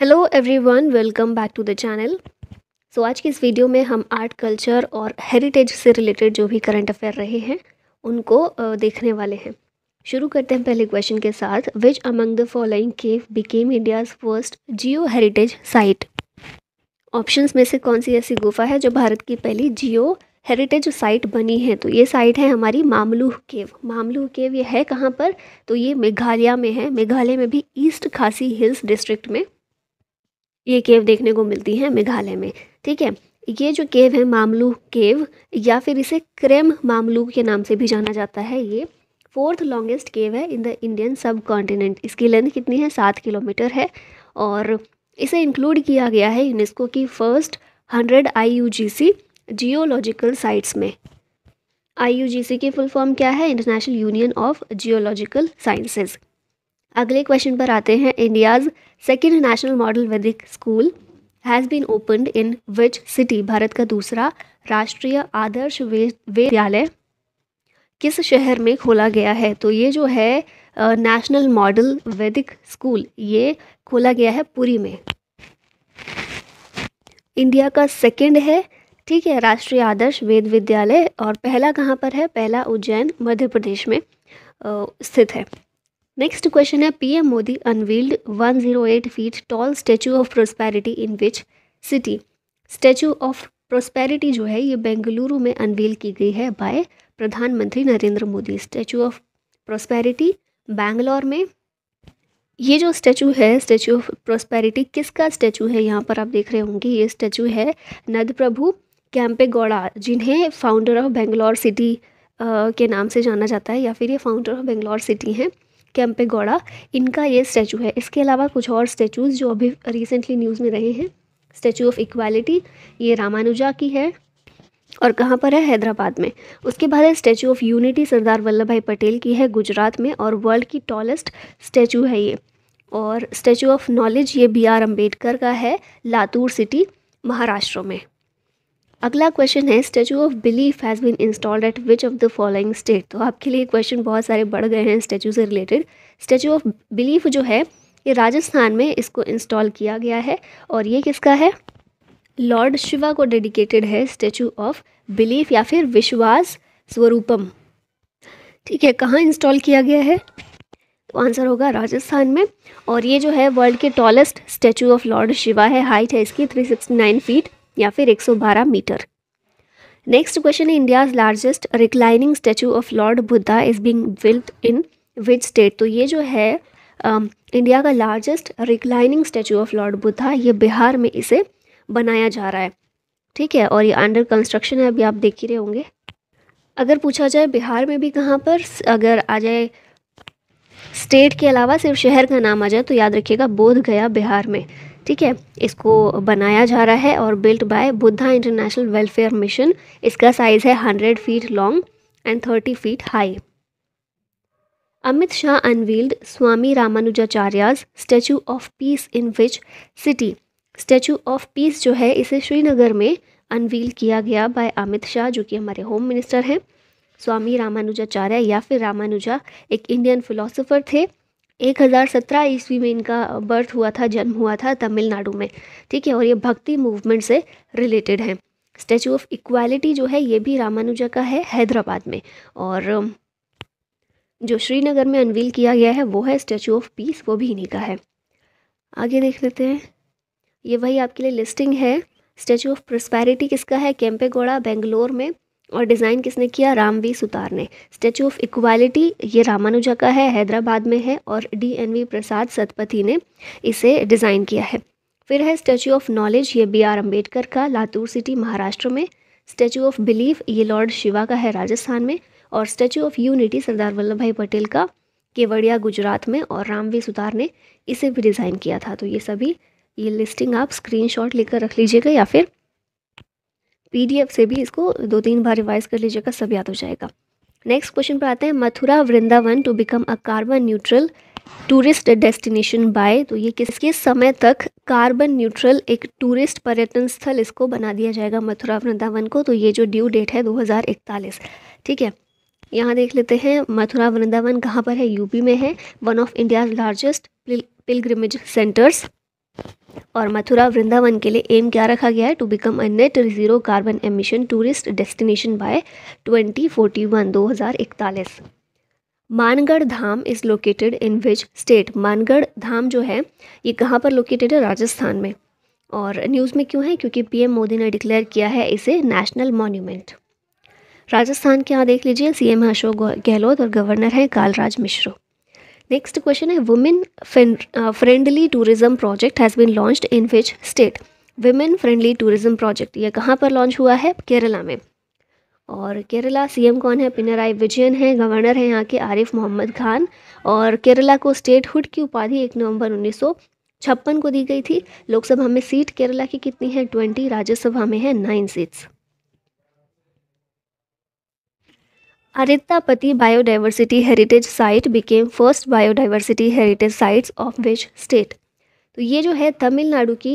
Hello everyone welcome back to the channel so आज की इस वीडियो में हम आर्ट कल्चर और हेरिटेज से रिलेटेड जो भी करंट अफेयर रहे हैं उनको देखने वाले हैं शुरू करते हैं पहले क्वेश्चन के साथ which among the following cave became India's first geo heritage site options में से कौन सी ऐसी गुफा है जो भारत की पहली जियो हेरिटेज साइट बनी है तो ये साइट है हमारी मामलूह केव मामलूह केव ये है कहाँ पर तो ये मेघालय में है मेघालय में भी ईस्ट खासी हिल्स डिस्ट्रिक्ट में ये केव देखने को मिलती है मेघालय में ठीक है ये जो केव है मामलू केव या फिर इसे क्रेम मामलू के नाम से भी जाना जाता है ये फोर्थ लॉन्गेस्ट केव है in the Indian subcontinent इसकी लेंथ कितनी है सात किलोमीटर है और इसे इंक्लूड किया गया है यूनेस्को की first hundred I U G C geological sites में आई यू जी सी की फुल फॉर्म क्या है international union of geological sciences अगले क्वेश्चन पर आते हैं India's second national model Vedic school has been opened in which city Bharat का दूसरा राष्ट्रीय आदर्श विद्यालय किस शहर में खोला गया है तो ये जो है नेशनल मॉडल वैदिक स्कूल ये खोला गया है पुरी में इंडिया का सेकेंड है ठीक है राष्ट्रीय आदर्श वेद विद्यालय और पहला कहाँ पर है पहला उज्जैन मध्य प्रदेश में स्थित है नेक्स्ट क्वेश्चन है PM Modi unveiled 108 feet tall statue of prosperity in which city statue of prosperity जो है ये बेंगलुरु में अनवील की गई है बाय प्रधानमंत्री Narendra Modi statue of prosperity Bangalore में ये जो स्टैचू है स्टैचू ऑफ प्रोस्पैरिटी किसका स्टैचू है यहाँ पर आप देख रहे होंगे ये स्टैचू है नद प्रभु कैंपे गौड़ा जिन्हें फाउंडर ऑफ बेंगलोर सिटी के नाम से जाना जाता है या फिर ये फाउंडर ऑफ बेंगलोर सिटी हैं गौड़ा इनका ये स्टैचू है इसके अलावा कुछ और स्टैचूज़ जो अभी रिसेंटली न्यूज़ में रहे हैं स्टैचू ऑफ इक्वालिटी ये रामानुजा की है और कहाँ पर है हैदराबाद में उसके बाद है statue of unity Sardar Vallabh Bhai Patel की है गुजरात में और वर्ल्ड की टॉलेस्ट स्टैचू है ये और स्टैचू ऑफ नॉलेज ये बी आर अम्बेडकर का है लातूर सिटी महाराष्ट्र में अगला क्वेश्चन है statue of belief has been installed at which of the following state तो आपके लिए क्वेश्चन बहुत सारे बढ़ गए हैं स्टेचू से रिलेटेड स्टेचू ऑफ बिलीफ जो है ये राजस्थान में इसको इंस्टॉल किया गया है और ये किसका है लॉर्ड शिवा को डेडिकेटेड है स्टेचू ऑफ बिलीफ या फिर विश्वास स्वरूपम ठीक है कहाँ इंस्टॉल किया गया है तो आंसर होगा राजस्थान में और ये जो है वर्ल्ड के tallest statue of lord Shiva है हाइट है इसकी 369 फीट या फिर 112 metre next question India largest reclining statue of lord Buddha is being built in which state तो ये जो है इंडिया um, का largest reclining statue of lord Buddha ये बिहार में इसे बनाया जा रहा है ठीक है और ये अंडर कंस्ट्रक्शन है अभी आप देख ही रहे होंगे अगर पूछा जाए बिहार में भी कहाँ पर अगर आ जाए स्टेट के अलावा सिर्फ शहर का नाम आ जाए तो याद रखिएगा बोध गया बिहार में ठीक है इसको बनाया जा रहा है और built by Buddha international welfare mission इसका साइज़ है hundred feet long and thirty feet high Amit Shah unveiled Swami Ramanujacharya's statue of peace in which city statue of peace जो है इसे श्रीनगर में अनवील किया गया बाय अमित शाह जो कि हमारे होम मिनिस्टर हैं स्वामी रामानुजाचार्य या फिर रामानुजा एक इंडियन फिलोसोफर थे एक हज़ार सत्रह ईस्वी में इनका बर्थ हुआ था जन्म हुआ था तमिलनाडु में ठीक है और ये भक्ति मूवमेंट से रिलेटेड है स्टैचू ऑफ इक्वालिटी जो है ये भी रामानुजा का है हैदराबाद में और जो श्रीनगर में अनवील किया गया है वो है स्टैचू ऑफ पीस वो भी इन्हीं का है आगे देख लेते हैं ये वही आपके लिए लिस्टिंग है स्टैचू ऑफ प्रस्पैरिटी किसका है कैम्पेगोड़ा बेंगलोर में और डिज़ाइन किसने किया रामवी सुतार ने स्टैचू ऑफ इक्वालिटी ये रामानुजा का है हैदराबाद में है और D N V Prasad Satpathy ने इसे डिज़ाइन किया है फिर है स्टैचू ऑफ नॉलेज ये बी आर अम्बेडकर का लातूर सिटी महाराष्ट्र में स्टैचू ऑफ बिलीफ ये लॉर्ड शिवा का है राजस्थान में और statue of unity Sardar Vallabh Bhai Patel का केवड़िया गुजरात में और रामवी सुतार ने इसे भी डिज़ाइन किया था तो ये सभी ये लिस्टिंग आप स्क्रीनशॉट लेकर रख लीजिएगा या फिर पीडीएफ से भी इसको दो तीन बार रिवाइज कर लीजिएगा सब याद हो जाएगा नेक्स्ट क्वेश्चन पर आते हैं Mathura Vrindavan to become a carbon neutral tourist destination by तो ये किसके समय तक कार्बन न्यूट्रल एक टूरिस्ट पर्यटन स्थल इसको बना दिया जाएगा मथुरा वृंदावन को तो ये जो ड्यू डेट है 2041 ठीक है यहाँ देख लेते हैं मथुरा वृंदावन कहाँ पर है यूपी में है one of India largest pilgrimage centres और मथुरा वृंदावन के लिए एम क्या रखा गया है to become a net zero carbon emission tourist destination by 2041 2041 Mangarh Dham is located in which state Mangarh Dham जो है ये कहाँ पर लोकेटेड है राजस्थान में और न्यूज़ में क्यों है क्योंकि पीएम मोदी ने डिक्लेयर किया है इसे नेशनल मॉन्यूमेंट राजस्थान के यहाँ देख लीजिए सीएम अशोक गहलोत और गवर्नर हैं कालराज मिश्रा नेक्स्ट क्वेश्चन है women friendly tourism project has been launched in which state women friendly tourism project ये कहाँ पर लॉन्च हुआ है केरला में और केरला सीएम कौन है पिनराई विजयन है गवर्नर हैं यहाँ के आरिफ मोहम्मद खान और केरला को स्टेटहुड की उपाधि एक नवंबर उन्नीस छप्पन को दी गई थी लोकसभा में सीट केरला की कितनी है ट्वेंटी राज्यसभा में है nine seats Arithapati Biodiversity Heritage Site became first biodiversity heritage sites of which state? तो ये जो है तमिलनाडु की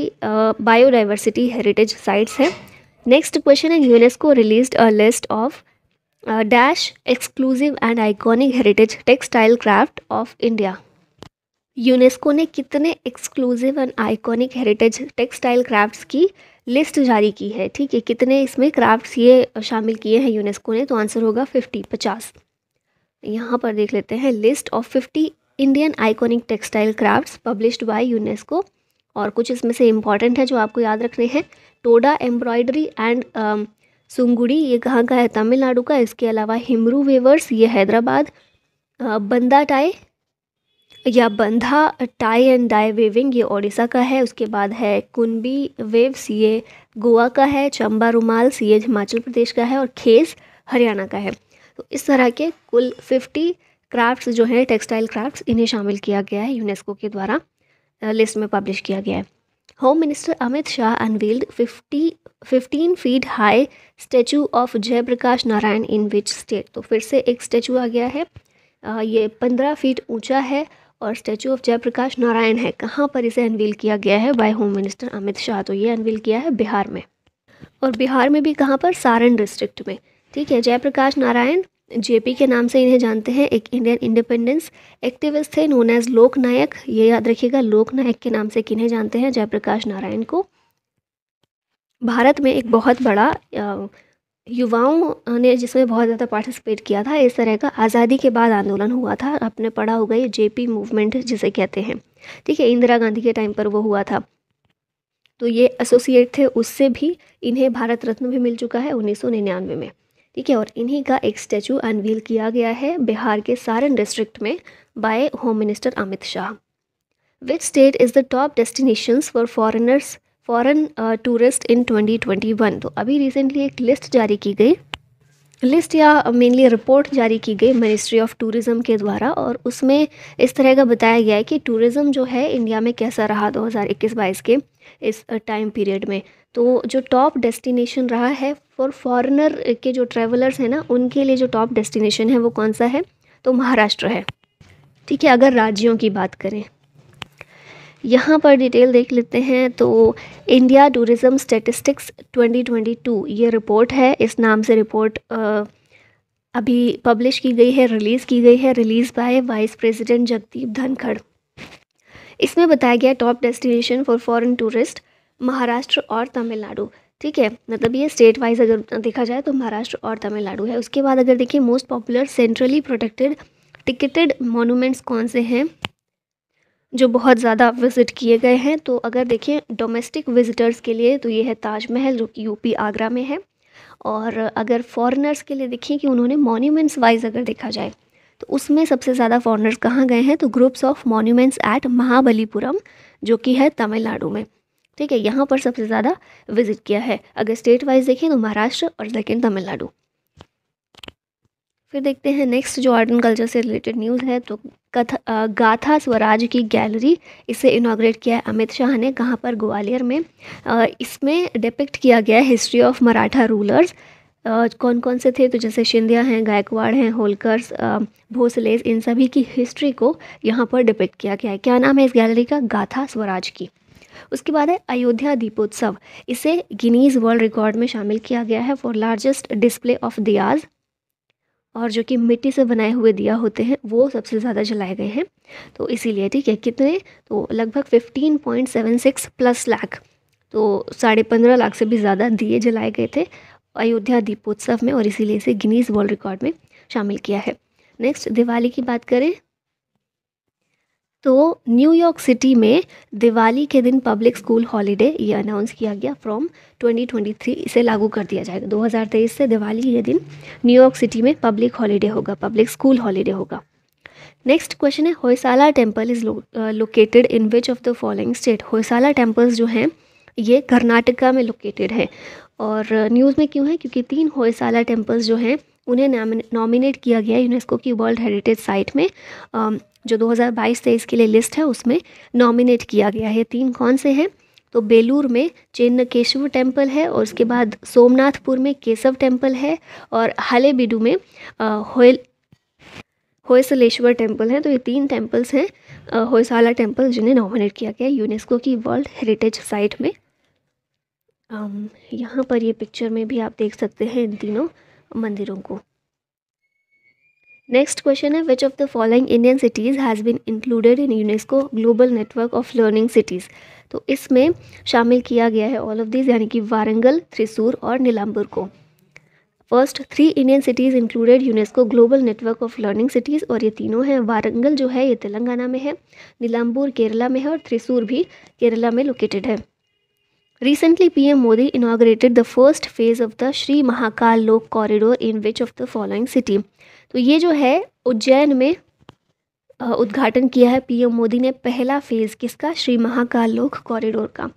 बायोडाइवर्सिटी हेरिटेज साइट्स हैं नेक्स्ट क्वेश्चन है UNESCO release a list of dash exclusive and iconic heritage textile craft of India UNESCO ने कितने exclusive and iconic heritage textile crafts की लिस्ट जारी की है ठीक है कितने इसमें क्राफ्ट्स ये शामिल किए हैं यूनेस्को ने तो आंसर होगा फिफ्टी पचास यहाँ पर देख लेते हैं list of fifty Indian iconic textile crafts published by UNESCO और कुछ इसमें से इम्पॉर्टेंट है जो आपको याद रखने हैं टोडा एम्ब्रॉयडरी एंड सुंगुड़ी ये कहाँ का है तमिलनाडु का इसके अलावा हिमरू वेवर्स ये हैदराबाद बंदा टाई या बंधा टाई एंड डाई वेविंग ये ओडिशा का है उसके बाद है कुनबी वेव्स ये गोवा का है चंबा रुमाल ये हिमाचल प्रदेश का है और खेस हरियाणा का है तो इस तरह के कुल फिफ्टी क्राफ्ट्स जो हैं टेक्सटाइल क्राफ्ट्स इन्हें शामिल किया गया है यूनेस्को के द्वारा लिस्ट में पब्लिश किया गया है home minister Amit Shah unveiled fifty fifteen feet high statue of Jayaprakash Narayan in which state तो फिर से एक स्टैचू आ गया है ये पंद्रह फीट ऊंचा है और स्टैचू ऑफ जयप्रकाश नारायण है कहाँ पर इसे अनवील किया गया है by home minister Amit Shah तो ये अनवील किया है बिहार में और बिहार में भी कहाँ पर सारण डिस्ट्रिक्ट में ठीक है जयप्रकाश नारायण जेपी के नाम से इन्हें जानते हैं एक इंडियन इंडिपेंडेंस एक्टिविस्ट थे नोन एज लोक नायक ये याद रखिएगा लोक नायक के नाम से किन्हें जानते हैं जयप्रकाश नारायण को भारत में एक बहुत बड़ा युवाओं ने जिसमें बहुत ज़्यादा पार्टिसिपेट किया था इस तरह का आज़ादी के बाद आंदोलन हुआ था आपने पढ़ा होगा ये जे पी मूवमेंट जिसे कहते हैं ठीक है इंदिरा गांधी के टाइम पर वो हुआ था तो ये एसोसिएट थे उससे भी इन्हें भारत रत्न भी मिल चुका है उन्नीस में ठीक है और इन्हीं का एक स्टैचू अनवील किया गया है बिहार के सारण डिस्ट्रिक्ट में by home minister Amit Shah which state is the top destinations for foreigners foreign tourist in 2021 तो अभी रिसेंटली एक लिस्ट जारी की गई लिस्ट या मेनली रिपोर्ट जारी की गई मिनिस्ट्री ऑफ टूरिज़्म के द्वारा और उसमें इस तरह का बताया गया है कि टूरिज़्म जो है इंडिया में कैसा रहा 2021-22 के इस टाइम पीरियड में तो जो टॉप डेस्टिनेशन रहा है फॉर फॉरेनर के जो ट्रेवलर्स हैं ना उनके लिए जो टॉप डेस्टिनेशन है वो कौन सा है तो महाराष्ट्र है ठीक है अगर राज्यों की बात करें यहाँ पर डिटेल देख लेते हैं तो इंडिया टूरिज़्म स्टेटिस्टिक्स 2022 ये रिपोर्ट है इस नाम से रिपोर्ट आ, अभी पब्लिश की गई है रिलीज़ की गई है release by vice president Jagdeep Dhankhar इसमें बताया गया top destination for foreign tourist Maharashtra और तमिलनाडु ठीक है मतलब ये स्टेट वाइज अगर देखा जाए तो महाराष्ट्र और तमिलनाडु है उसके बाद अगर देखिए most popular centrally protected ticketed monuments कौन से हैं जो बहुत ज़्यादा विज़िट किए गए हैं तो अगर देखें डोमेस्टिक विज़िटर्स के लिए तो ये है ताजमहल जो कि यूपी आगरा में है और अगर फॉरेनर्स के लिए देखें कि उन्होंने मॉन्यूमेंट्स वाइज अगर देखा जाए तो उसमें सबसे ज़्यादा फॉरेनर्स कहाँ गए हैं तो groups of monuments at Mahabalipuram जो कि है तमिलनाडु में ठीक है यहाँ पर सबसे ज़्यादा विज़िट किया है अगर स्टेट वाइज देखें तो महाराष्ट्र और सेकेंड तमिलनाडु फिर देखते हैं नेक्स्ट जो आर्ट एंड कल्चर से रिलेटेड न्यूज़ है तो कथा गाथा स्वराज की गैलरी इसे इनाग्रेट किया है अमित शाह ने कहाँ पर ग्वालियर में इसमें डिपिक्ट किया गया है हिस्ट्री ऑफ मराठा रूलर्स कौन कौन से थे तो जैसे शिंदिया हैं गायकवाड़ हैं होलकर्स भोसलेस इन सभी की हिस्ट्री को यहाँ पर डिपिक्ट किया गया है क्या नाम है इस गैलरी का गाथा स्वराज की उसके बाद है अयोध्या दीपोत्सव इसे गिनीज वर्ल्ड रिकॉर्ड में शामिल किया गया है for largest display of diyas और जो कि मिट्टी से बनाए हुए दिया होते हैं वो सबसे ज़्यादा जलाए गए हैं तो इसीलिए ठीक है कितने तो लगभग fifteen point seven six plus lakh तो साढ़े पंद्रह लाख से भी ज़्यादा दिए जलाए गए थे अयोध्या दीपोत्सव में और इसीलिए इसे गिनीज वर्ल्ड रिकॉर्ड में शामिल किया है नेक्स्ट दिवाली की बात करें तो न्यूयॉर्क सिटी में दिवाली के दिन पब्लिक स्कूल हॉलीडे ये अनाउंस किया गया फ्रॉम 2023 इसे लागू कर दिया जाएगा 2023 से दिवाली के दिन न्यूयॉर्क सिटी में पब्लिक हॉलीडे होगा पब्लिक स्कूल हॉलीडे होगा नेक्स्ट क्वेश्चन है Hoysala temple is located in which of the following state Hoysala temples जो हैं ये कर्नाटका में लोकेटेड है और न्यूज़ uh, में क्यों है क्योंकि तीन होयसाला टेम्पल्स जो हैं उन्हें नॉमिनेट किया गया यूनेस्को की वर्ल्ड हेरिटेज साइट में um, जो 2022-23 के लिए लिस्ट है उसमें नॉमिनेट किया गया है तीन कौन से हैं तो बेलूर में चिन्न केशव टेम्पल है और उसके बाद सोमनाथपुर में केशव टेम्पल है और हलेबिडू में होयल होयसलेश्वर टेम्पल है तो ये तीन टेम्पल्स हैं होयसाला टेम्पल जिन्हें नॉमिनेट किया गया यूनेस्को की वर्ल्ड हेरिटेज साइट में यहाँ पर ये पिक्चर में भी आप देख सकते हैं इन तीनों मंदिरों को नेक्स्ट क्वेश्चन है which of the following Indian cities has been included in UNESCO global network of learning cities तो इसमें शामिल किया गया है ऑल ऑफ दिस यानी कि वारंगल थ्रिसूर और नीलाम्बुर को first three Indian cities included UNESCO global network of learning cities और ये तीनों हैं वारंगल जो है ये तेलंगाना में है नीलाम्बूर केरला में है और थ्रिसूर भी केरला में लोकेटेड है Recently, PM Modi inaugurated the first phase of the Shri Mahakal Lok corridor in which of the following city? तो ये जो है उज्जैन में उद्घाटन किया है पीएम मोदी ने पहला फेज़ किसका श्री महाकाल लोक कॉरिडोर का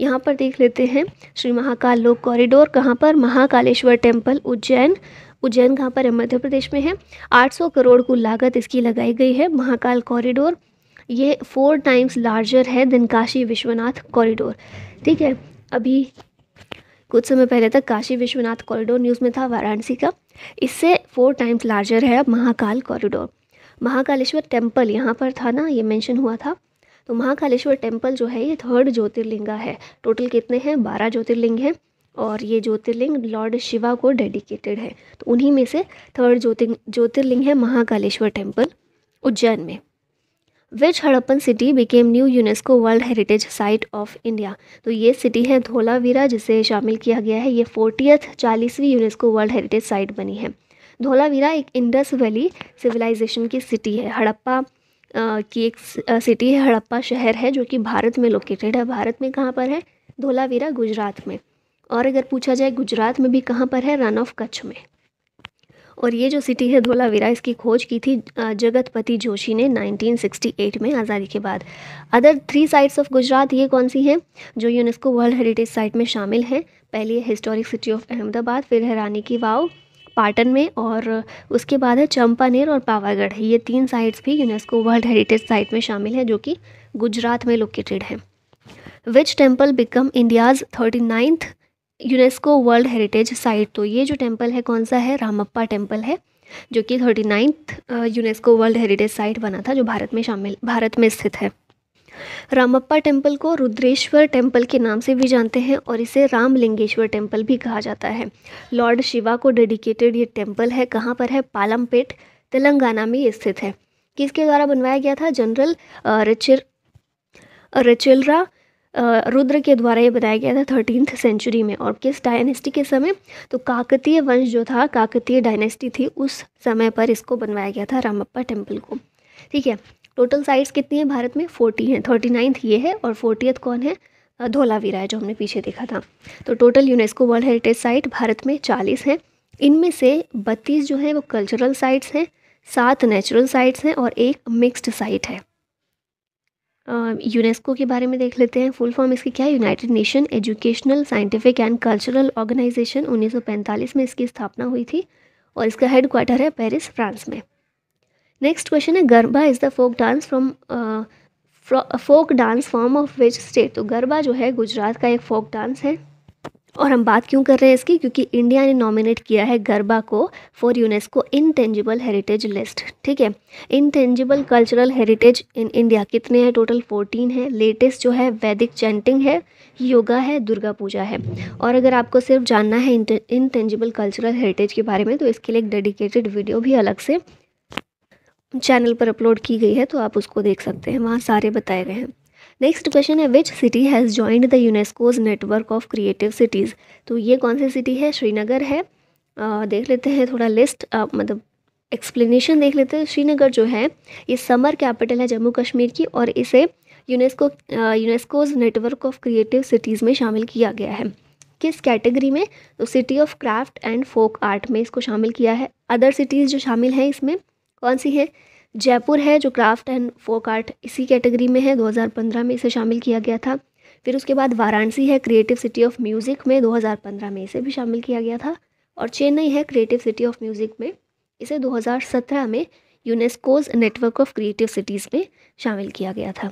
यहाँ पर देख लेते हैं श्री महाकाल लोक कॉरिडोर कहाँ पर महाकालेश्वर टेम्पल उज्जैन उज्जैन कहाँ पर है मध्य प्रदेश में है 800 करोड़ को लागत इसकी लगाई गई है महाकाल कॉरिडोर ये फोर टाइम्स लार्जर है देन काशी विश्वनाथ कॉरिडोर ठीक है अभी कुछ समय पहले तक काशी विश्वनाथ कॉरिडोर न्यूज़ में था वाराणसी का इससे फोर टाइम्स लार्जर है अब महाकाल कॉरिडोर महाकालेश्वर टेम्पल यहाँ पर था ना ये मेंशन हुआ था तो महाकालेश्वर टेम्पल जो है ये थर्ड ज्योतिर्लिंगा है टोटल कितने हैं बारह ज्योतिर्लिंग हैं और ये ज्योतिर्लिंग लॉर्ड शिवा को डेडिकेटेड है तो उन्हीं में से थर्ड ज्योति ज्योतिर्लिंग है महाकालेश्वर टेम्पल उज्जैन में which Harappan city became new UNESCO world heritage site of India तो ये सिटी है धोलावीरा जिसे शामिल किया गया है ये फोर्टियथ चालीसवीं यूनेस्को वर्ल्ड हेरिटेज साइट बनी है धोलावीरा एक इंडस वैली सिविलाइजेशन की सिटी है हड़प्पा की एक सिटी है हड़प्पा शहर है जो कि भारत में लोकेटेड है भारत में कहाँ पर है धोलावीरा गुजरात में और अगर पूछा जाए गुजरात में भी कहाँ पर है रन ऑफ कच्छ में और ये जो सिटी है धोलावीरा इसकी खोज की थी जगतपति जोशी ने 1968 में आज़ादी के बाद other three sites of Gujarat ये कौन सी हैं जो यूनेस्को वर्ल्ड हेरिटेज साइट में शामिल हैं पहली है हिस्टोरिक सिटी ऑफ अहमदाबाद फिर है रानी की वाव पाटन में और उसके बाद है चंपानेर और पावागढ़ ये तीन साइट्स भी यूनेस्को वर्ल्ड हेरिटेज साइट में शामिल हैं जो कि गुजरात में लोकेटेड हैं which temple become India's thirty ninth UNESCO world heritage site तो ये जो टेम्पल है कौन सा है रामप्पा टेम्पल है जो कि thirty ninth UNESCO world heritage site बना था जो भारत में शामिल भारत में स्थित है रामप्पा टेम्पल को रुद्रेश्वर टेम्पल के नाम से भी जानते हैं और इसे रामलिंगेश्वर टेम्पल भी कहा जाता है लॉर्ड शिवा को डेडिकेटेड ये टेम्पल है कहाँ पर है पालमपेट तेलंगाना में स्थित है किसके द्वारा बनवाया गया था जनरल रिचिर रिचिलरा रुद्र के द्वारा ये बताया गया था थर्टीनथ सेंचुरी में और किस डायनेस्टी के समय तो काकतीय वंश जो था काकतीय डायनेस्टी थी उस समय पर इसको बनवाया गया था रामप्पा टेम्पल को ठीक है टोटल साइट्स कितनी हैं भारत में फोर्टी हैं थर्टी नाइन्थ ये है और फोर्टीथ कौन है धोलावीरा है जो हमने पीछे देखा था तो total UNESCO world heritage site Bharat में चालीस हैं इनमें से बत्तीस जो है वो कल्चरल साइट्स हैं सात नेचुरल साइट्स हैं और एक मिक्स्ड साइट है यूनेस्को के बारे में देख लेते हैं फुल फॉर्म इसकी क्या है united nation educational scientific and cultural organisation 1945 में इसकी स्थापना हुई थी और इसका हेड क्वार्टर है पेरिस फ्रांस में नेक्स्ट क्वेश्चन है garba is the folk dance from folk dance form of which state तो गरबा जो है गुजरात का एक फोक डांस है और हम बात क्यों कर रहे हैं इसकी क्योंकि इंडिया ने नॉमिनेट किया है गरबा को for UNESCO intangible heritage list ठीक है intangible cultural heritage in India कितने हैं टोटल फोर्टीन है लेटेस्ट जो है वैदिक चैंटिंग है योगा है दुर्गा पूजा है और अगर आपको सिर्फ जानना है इनटेंजिबल कल्चरल हेरिटेज के बारे में तो इसके लिए एक डेडिकेटेड वीडियो भी अलग से चैनल पर अपलोड की गई है तो आप उसको देख सकते हैं वहाँ सारे बताए गए हैं नेक्स्ट क्वेश्चन है which city has joined the UNESCO's network of creative cities तो ये कौन सी सिटी है श्रीनगर है आ, देख लेते हैं थोड़ा लिस्ट आ, मतलब एक्सप्लेनेशन देख लेते हैं श्रीनगर जो है ये समर कैपिटल है जम्मू कश्मीर की और इसे UNESCO UNESCO's network of creative cities में शामिल किया गया है किस कैटेगरी में तो city of craft and folk art में इसको शामिल किया है अदर सिटीज़ जो शामिल हैं इसमें कौन सी है जयपुर है जो क्राफ्ट एंड फोक आर्ट इसी कैटेगरी में है 2015 में इसे शामिल किया गया था फिर उसके बाद वाराणसी है क्रिएटिव सिटी ऑफ म्यूज़िक में 2015 में इसे भी शामिल किया गया था और चेन्नई है क्रिएटिव सिटी ऑफ म्यूज़िक में इसे 2017 में UNESCO's network of creative cities में शामिल किया गया था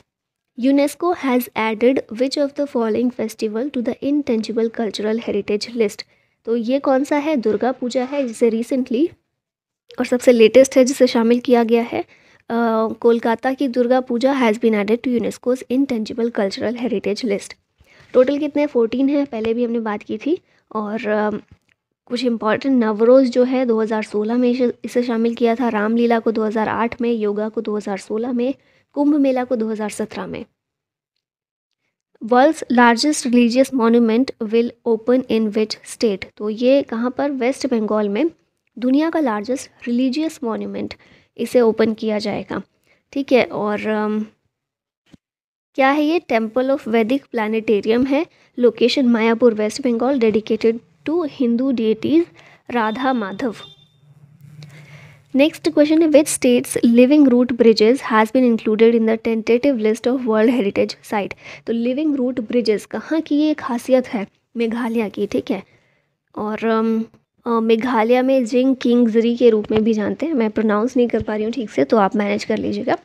UNESCO has added which of the following festival to the intangible cultural heritage list तो ये कौन सा है दुर्गा पूजा है जिसे रिसेंटली और सबसे लेटेस्ट है जिसे शामिल किया गया है कोलकाता की Durga Puja has been added to UNESCO's tangible cultural heritage list total कितने फ़ोर्टीन हैं पहले भी हमने बात की थी और कुछ इम्पॉर्टेंट नवरोज़ जो है 2016 में इसे शामिल किया था रामलीला को 2008 में योगा को 2016 में कुंभ मेला को 2017 में world's largest religious monument will open in which state तो ये कहाँ पर वेस्ट बंगाल में दुनिया का लार्जेस्ट रिलीजियस मॉन्यूमेंट इसे ओपन किया जाएगा ठीक है और um, क्या है ये टेम्पल ऑफ वैदिक प्लानिटेरियम है location Mayapur west Bengal dedicated to Hindu deities Radha Madhav next question है which states living root bridges has been included in the tentative list of world heritage site तो लिविंग रूट ब्रिजेस कहाँ की ये खासियत है मेघालय की ठीक है और um, मेघालय में जिंग किंग्जरी के रूप में भी जानते हैं मैं प्रोनाउंस नहीं कर पा रही हूँ ठीक से तो आप मैनेज कर लीजिएगा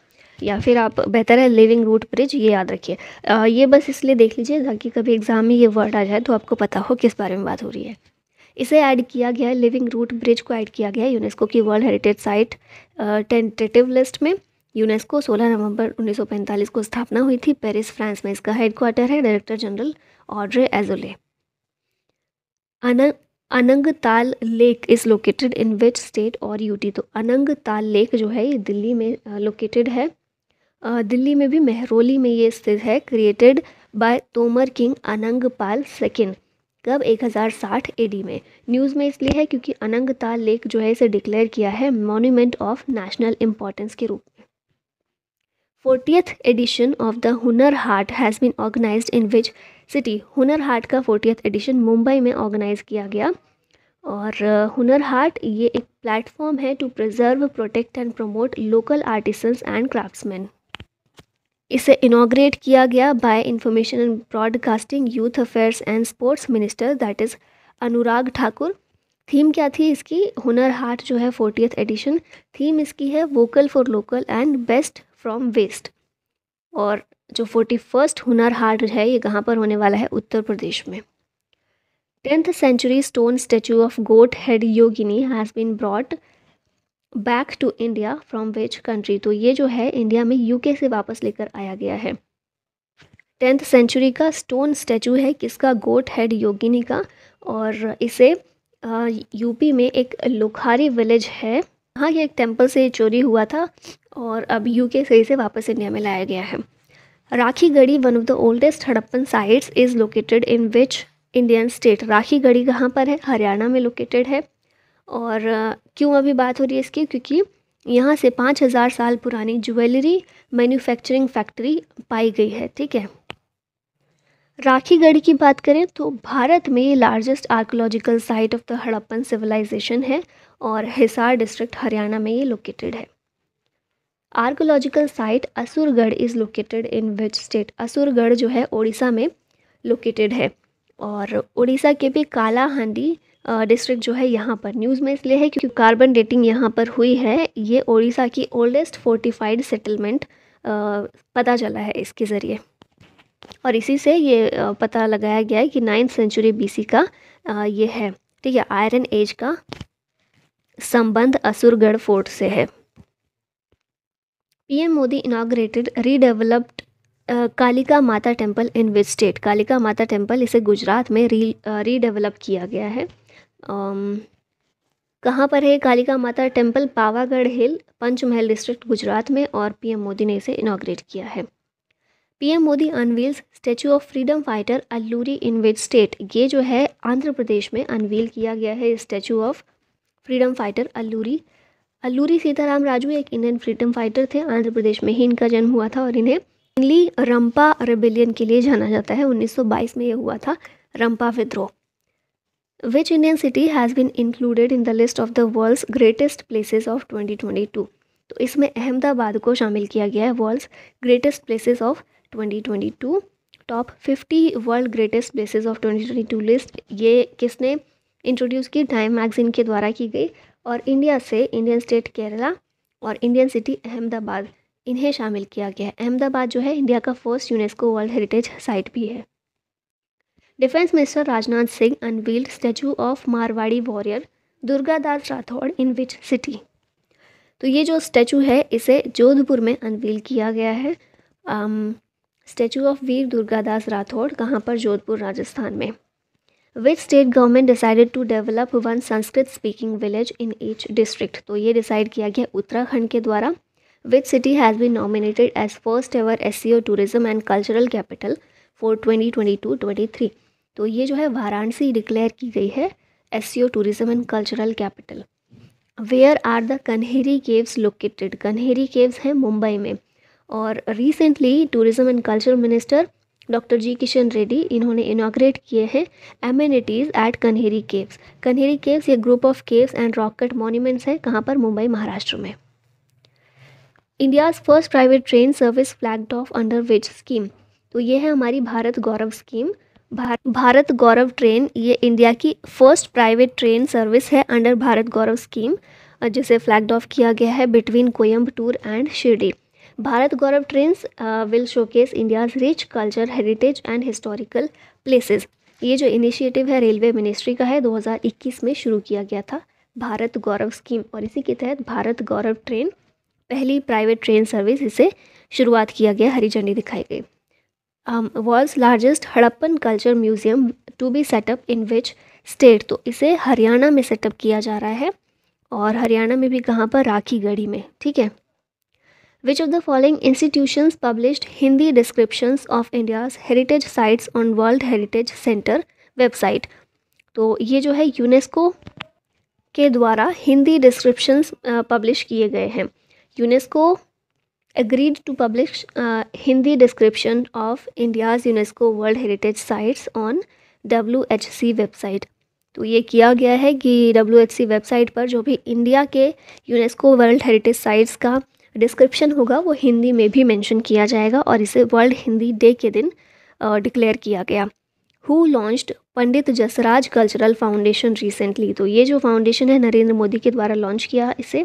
या फिर आप बेहतर है लिविंग रूट ब्रिज ये याद रखिए ये बस इसलिए देख लीजिए ताकि कभी एग्ज़ाम में ये वर्ड आ जाए तो आपको पता हो किस बारे में बात हो रही है इसे ऐड किया गया है लिविंग रूट ब्रिज को ऐड किया गया है यूनेस्को की world heritage site tentative list में यूनेस्को 16 नवंबर 1945 को स्थापना हुई थी पेरिस फ्रांस में इसका हेडक्वार्टर है director general Audrey Azoulay Anang Tal lake is located in which state और यूटी तो अनंग ताल लेक जो है ये दिल्ली में लोकेटेड है दिल्ली में भी मेहरोली में ये स्थित है क्रिएटेड बाय तोमर किंग अनंग पाल सेकेंड कब 1060 डी में न्यूज़ में इसलिए है क्योंकि अनंग ताल लेक जो है इसे डिक्लेयर किया है मॉन्यूमेंट ऑफ नेशनल इम्पोर्टेंस के रूप fortieth addition of the Hunar Haat has been organise in which city Hunar Haat का फोर्टियथ एडिशन मुंबई में ऑर्गेनाइज़ किया गया और हुनर हाट ये एक प्लेटफॉर्म है to preserve protect and promote local artisans and craftsman इसे इनाग्रेट किया गया by information and broadcasting youth affairs and sports minister that is Anurag Thakur theme क्या थी इसकी हुनर हाट जो है फोर्टियथ एडिशन थीम इसकी है vocal for local and best from waste और जो फोर्टी फर्स्ट हुनर हाट है ये कहाँ पर होने वाला है उत्तर प्रदेश में tenth century stone statue of goat head Yogini has been brought back to India from which country तो ये जो है इंडिया में यूके से वापस लेकर आया गया है टेंथ सेंचुरी का स्टोन स्टैचू है किसका गोट हेड योगिनी का और इसे यूपी में एक लोखारी विलेज है हाँ ये एक टेम्पल से चोरी हुआ था और अब यूके से इसे वापस इंडिया में लाया गया है Rakhigarhi one of the oldest Harappan sites is located in which Indian state Rakhigarhi कहाँ पर है हरियाणा में लोकेटेड है और क्यों अभी बात हो रही है इसकी क्योंकि यहाँ से पाँच हज़ार साल पुरानी ज्वेलरी मैन्युफैक्चरिंग फैक्ट्री पाई गई है ठीक है राखीगढ़ की बात करें तो भारत में largest archaeological site of the Harappan civilisation है और हिसार डिस्ट्रिक्ट हरियाणा में ये लोकेटेड है archaeological site Asurgarh is located in which state Asurgarh जो है उड़ीसा में लोकेटेड है और उड़ीसा के भी कालाहांडी डिस्ट्रिक्ट जो है यहाँ पर न्यूज़ में इसलिए है क्योंकि कार्बन डेटिंग यहाँ पर हुई है ये उड़ीसा की ओल्डेस्ट फोर्टिफाइड सेटलमेंट पता चला है इसके ज़रिए और इसी से ये पता लगाया गया है कि नाइन्थ सेंचुरी बीसी का ये है ठीक है आयरन एज का संबंध असुरगढ़ फोर्ट से है PM Modi inaugurated redeveloped Kalika Mata temple in which state Kalika Mata temple इसे गुजरात में री रीडेवलप किया गया है कहाँ पर है Kalika Mata temple Pavagadh hill Panchmahal district Gujarat में और पीएम मोदी ने इसे इनाग्रेट किया है PM Modi unveils statue of freedom fighter Alluri in which state ये जो है आंध्र प्रदेश में अनवील किया गया है statue of freedom fighter Alluri Alluri Sitarama Raju एक इंडियन फ्रीडम फाइटर थे आंध्र प्रदेश में ही इनका जन्म हुआ था और इन्हें इनली रंपा रेबेलियन के लिए जाना जाता है 1922 में यह हुआ था रंपा विद्रोह which Indian city has been included in the list of the world's greatest places of 2022 तो इसमें अहमदाबाद को शामिल किया गया है world's greatest places of 2022 top 50 world greatest places of 2022 list ये किसने इंट्रोड्यूस की टाइम मैगजीन के द्वारा की गई और इंडिया से इंडियन स्टेट केरला और इंडियन सिटी अहमदाबाद इन्हें शामिल किया गया है अहमदाबाद जो है इंडिया का first UNESCO world heritage site भी है defence minister Rajnath Singh unveiled statue of Marwari warrior Durgadas Rathore in which city तो ये जो स्टैचू है इसे जोधपुर में अनवील किया गया है स्टैचू ऑफ वीर दुर्गादास राठौड़ कहाँ पर जोधपुर राजस्थान में which state government decided to develop one Sanskrit speaking village in each district तो ये डिसाइड किया गया उत्तराखंड के द्वारा which city has been nominated as first ever S C O tourism and cultural capital for twenty twenty two twenty three तो ये जो है वाराणसी डिक्लेयर की गई है S C O tourism and cultural capital where are the Kanheri caves located Kanheri caves हैं मुंबई में और recently tourism and culture minister doctor G Kishan Reddy इन्होंने इनाग्रेट किए हैं amenities at Kanheri caves Kanheri caves ये group of caves and rock cut monuments हैं कहाँ पर मुंबई महाराष्ट्र में India's first private train service flagged off under which scheme तो ये है हमारी भारत गौरव स्कीम भारत गौरव ट्रेन ये इंडिया की फर्स्ट प्राइवेट ट्रेन सर्विस है अंडर भारत गौरव स्कीम जिसे फ्लैगड ऑफ किया गया है between Coimbatore and Shirdi Bharat Gaurav trains will showcase India's rich culture heritage and historical places ये जो इनिशिएटिव है रेलवे मिनिस्ट्री का है 2021 में शुरू किया गया था भारत गौरव स्कीम और इसी के तहत भारत गौरव ट्रेन पहली प्राइवेट ट्रेन सर्विस इसे शुरुआत किया गया हरी झंडी दिखाई गई world's um, largest Harappan culture museum to be set up in which state तो इसे हरियाणा में सेटअप किया जा रहा है और हरियाणा में भी कहाँ पर राखी गढ़ी में ठीक है which of the following institution published Hindi description of India's heritage sites on world heritage centre website तो ये जो है यूनेस्को के द्वारा हिंदी डिस्क्रिप्शन पब्लिश किए गए हैं UNESCO agreed to publish Hindi description of India's UNESCO world heritage sites on W H C website तो ये किया गया है कि डब्ल्यू एच सी वेबसाइट पर जो भी इंडिया के यूनेस्को वर्ल्ड हेरिटेज साइट्स का डिस्क्रिप्शन होगा वो हिंदी में भी मेंशन किया जाएगा और इसे वर्ल्ड हिंदी डे के दिन डिक्लेयर किया गया who launched Pandit Jasraj cultural foundation recently तो ये जो फाउंडेशन है नरेंद्र मोदी के द्वारा लॉन्च किया इसे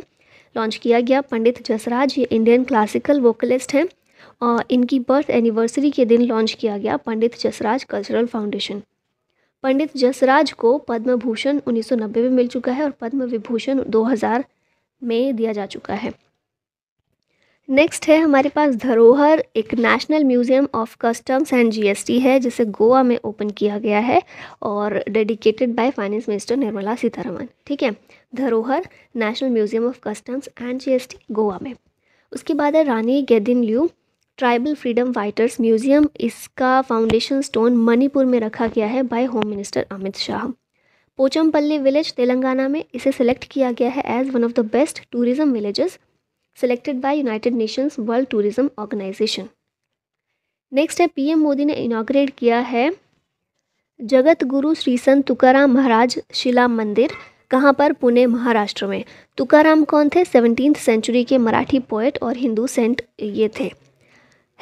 लॉन्च किया गया पंडित जसराज ये इंडियन क्लासिकल वोकलिस्ट हैं और इनकी बर्थ एनिवर्सरी के दिन लॉन्च किया गया पंडित जसराज कल्चरल फाउंडेशन पंडित जसराज को पद्म भूषण 1990 में मिल चुका है और पद्म विभूषण 2000 में दिया जा चुका है नेक्स्ट है हमारे पास धरोहर एक national museum of customs and GST है जिसे गोवा में ओपन किया गया है और dedicated by finance minister Nirmala Sitharaman ठीक है Dharohar national museum of customs and GST Goa में उसके बाद है Rani Gaidinliu tribal freedom fighters museum इसका फाउंडेशन स्टोन मणिपुर में रखा गया है by home minister Amit Shah Pochampally village Telangana में इसे सेलेक्ट किया गया है as one of the best tourism villages selected by United Nations world tourism organisation next है पीएम मोदी ने इनाग्रेट किया है जगत गुरु श्री संत तुकाराम महाराज शिला मंदिर कहाँ पर पुणे महाराष्ट्र में तुकाराम कौन थे सेवनटीन सेंचुरी के मराठी पोएट और हिंदू सेंट ये थे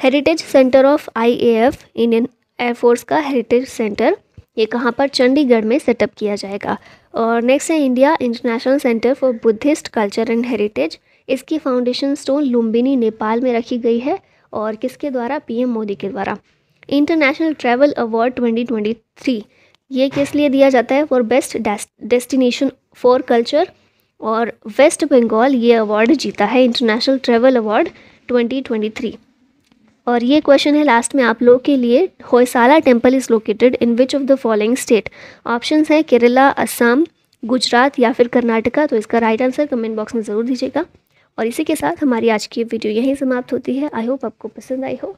heritage centre of IAF Indian air force का हेरिटेज सेंटर ये कहाँ पर चंडीगढ़ में सेटअप किया जाएगा और नेक्स्ट है India international centre for Buddhist culture and heritage इसकी फाउंडेशन स्टोन लुम्बिनी नेपाल में रखी गई है और किसके द्वारा पीएम मोदी के द्वारा इंटरनेशनल ट्रैवल अवार्ड 2023 ये किस लिए दिया जाता है for best destination for culture और वेस्ट बंगाल ये अवार्ड जीता है इंटरनेशनल ट्रैवल अवार्ड 2023 और ये क्वेश्चन है लास्ट में आप लोग के लिए Hoysala temple is located in which of the following state option है केरला असम गुजरात या फिर कर्नाटका तो इसका राइट आंसर कमेंट बॉक्स में ज़रूर दीजिएगा और इसी के साथ हमारी आज की वीडियो यहीं समाप्त होती है आई होप आपको पसंद आई हो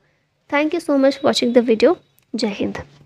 thank you so much watching the video Jai Hind